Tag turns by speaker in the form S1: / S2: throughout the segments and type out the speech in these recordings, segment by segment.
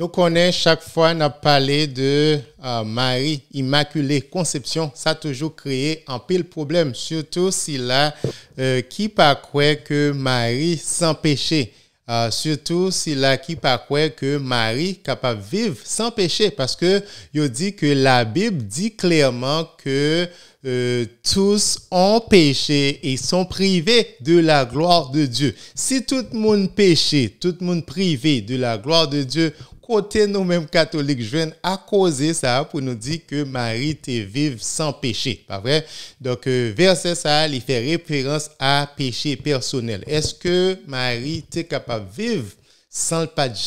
S1: Donc, on chaque fois, on a parlé de euh, Marie Immaculée Conception. Ça a toujours créé un pile problème, surtout s'il là, euh, qui pas croit que Marie sans péché. Euh, surtout s'il a qui pas croit que Marie capable de vivre sans péché. Parce que, il dit que la Bible dit clairement que tous ont péché et sont privés de la gloire de Dieu. Si tout le monde péché, tout le monde privé de la gloire de Dieu, côté nous-mêmes catholiques jeunes à causer ça pour nous dire que Marie était vive sans péché, pas vrai? Donc, euh, verset ça, il fait référence à péché personnel. Est-ce que Marie était capable de vivre sans pas de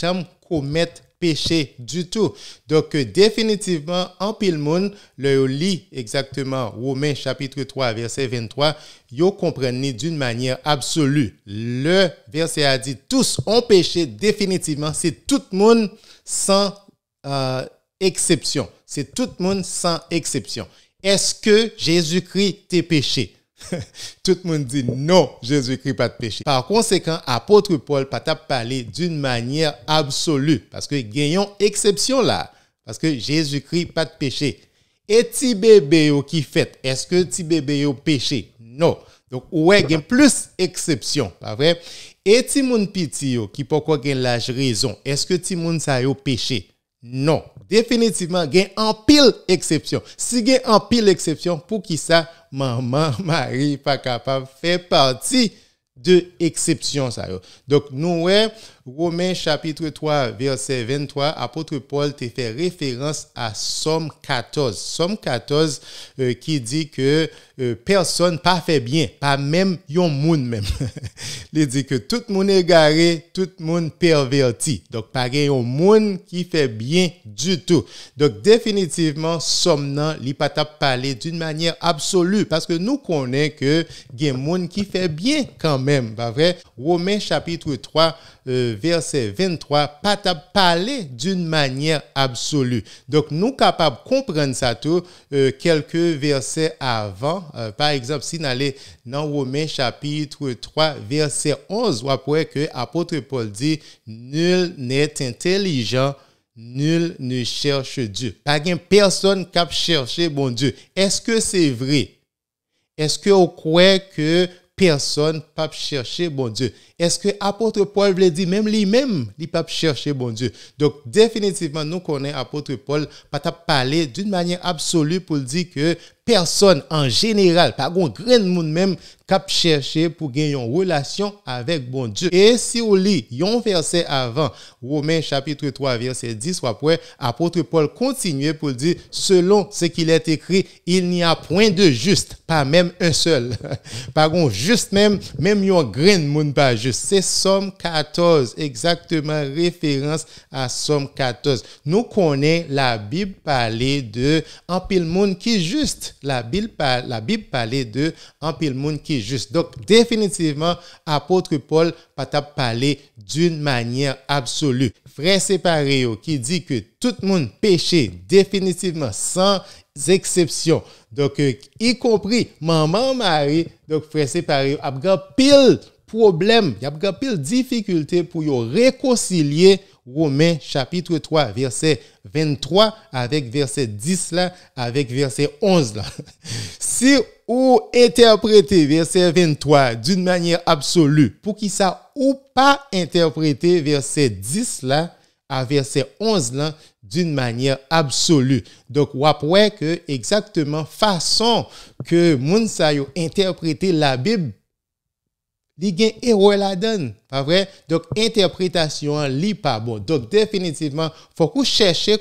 S1: commettre péché du tout. Donc, euh, définitivement, en pile monde, le lit exactement Romains chapitre 3, verset 23, yo comprenez d'une manière absolue. Le verset a dit, tous ont péché définitivement, c'est tout le monde sans euh, exception. C'est tout le monde sans exception. Est-ce que Jésus-Christ t'est péché? Tout le monde dit non, Jésus-Christ pas de péché. Par conséquent, apôtre Paul pas parler d'une manière absolue parce que gagnons exception là parce que Jésus-Christ pas de péché. Et ti bébé qui fait, est-ce que ti bébé au péché Non. Donc ouais, plus exception, pas vrai Et ti moun piti qui pourquoi lâche l'âge raison, est-ce que ti moun ça péché Non. Definitivman gen an pil eksepsyon. Si gen an pil eksepsyon pou ki sa maman mari pa kapab fè parti de eksepsyon sa yo. Dok nou wè... Romains chapitre 3, verset 23, apôtre Paul te fait référence à Somme 14. Somme 14 euh, qui dit que euh, personne pas fait bien, pas même yon moun même. Il dit que tout monde égaré, tout monde perverti. Donc, pas yon monde qui fait bien du tout. Donc, définitivement, Somme nan, pas parler d'une manière absolue parce que nous connaissons que un monde qui fait bien quand même, pas vrai? Romains chapitre 3, euh, verset 23, pas parler d'une manière absolue. Donc, nous capables de comprendre ça tout euh, quelques versets avant. Euh, par exemple, si nous allons dans Romains chapitre 3, verset 11, on pourrait que l'apôtre Paul dit, nul n'est intelligent Nul ne cherche Dieu. Pas qu'une personne cap cherche bon Dieu. Est-ce que c'est vrai? Est-ce que vous croyez que personne pas chercher bon Dieu. Est-ce que apôtre Paul le dire même lui-même, il pas chercher bon Dieu. Donc définitivement nous connaissons apôtre Paul pas parler d'une manière absolue pour dire que personne en général, pas grand monde même cap chercher pour gagner une relation avec bon Dieu. Et si on lit un verset avant, Romains chapitre 3 verset 10, après apôtre Paul continue pour dire selon ce qu'il est écrit, il n'y a point de juste, pas même un seul. pas grand juste même, même un grand monde pas juste. C'est Somme 14 exactement référence à Somme 14. Nous connaissons la Bible parler de un pile monde qui est juste La bib pale de an pil moun ki jist. Dok, definitivman, apotre Paul pat ap pale d'un manyen absolu. Frese pare yo ki di ki tout moun peche definitivman san eksepsyon. Dok, i euh, kompri maman mari, frese pare yo apgan pil problem, apgan pil difikulte pou yo rekosilye Romains chapitre 3, verset 23, avec verset 10 là, avec verset 11 là. Si ou interprétez verset 23 d'une manière absolue, pour qui ça ou pas interpréter verset 10 là, à verset 11 là, d'une manière absolue. Donc, après que exactement façon que a interpréter la Bible li gen héros la donne pas vrai Donc, interprétation, li pas bon. Donc, définitivement, faut vous cherche à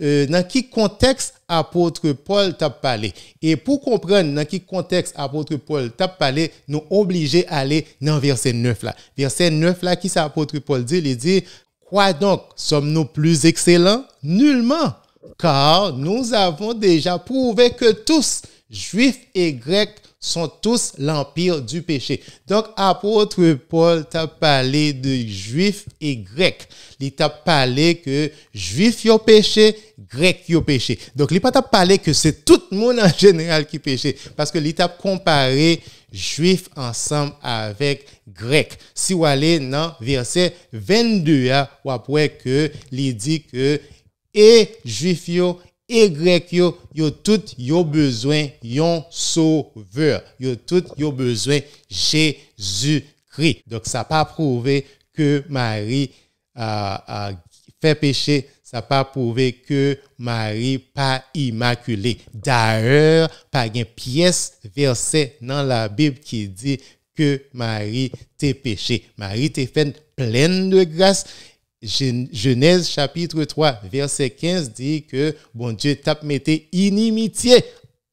S1: euh, dans quel contexte l'apôtre Paul t'a parlé. Et pour comprendre dans quel contexte l'apôtre Paul t'a nous nous obligés aller dans verset 9 là verset 9 là qui sa apôtre Paul dit? Il dit, « quoi donc, sommes-nous plus excellents? Nullement! Car nous avons déjà prouvé que tous, juifs et grecs, sont tous l'empire du péché. Donc, apôtre Paul t'a parlé de juifs et grecs. Il t'a parlé que juifs ont péché, grecs ont péché. Donc, il pas t'a parlé que c'est tout le monde en général qui péché. Parce que il t'a comparé juifs ensemble avec grecs. Si vous allez dans verset 22, vous après que il dit que et juifs y yo, yo tout yo besoin yon sauveur. Yo tout yo besoin Jésus-Christ. Donc ça pas prouvé que Marie a, fait péché, ça pas prouvé que Marie pas immaculée. D'ailleurs, pas une pièce versée dans la Bible qui dit que Marie t'est péché. Marie t'est faite pleine de grâce Genèse chapitre 3, verset 15 dit que bon Dieu t'a mettait inimitié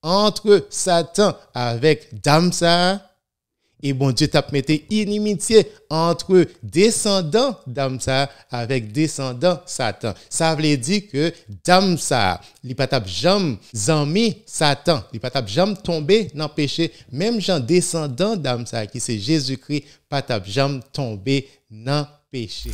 S1: entre Satan avec Damsa et bon Dieu t'a mettait inimitié entre descendant Damsa avec descendant Satan. Ça veut dire que Damsa, il pas jamais zami Satan, il pas jamais tombé dans péché, même Jean descendant Damsa qui c'est Jésus-Christ pas jamais tomber dans péché.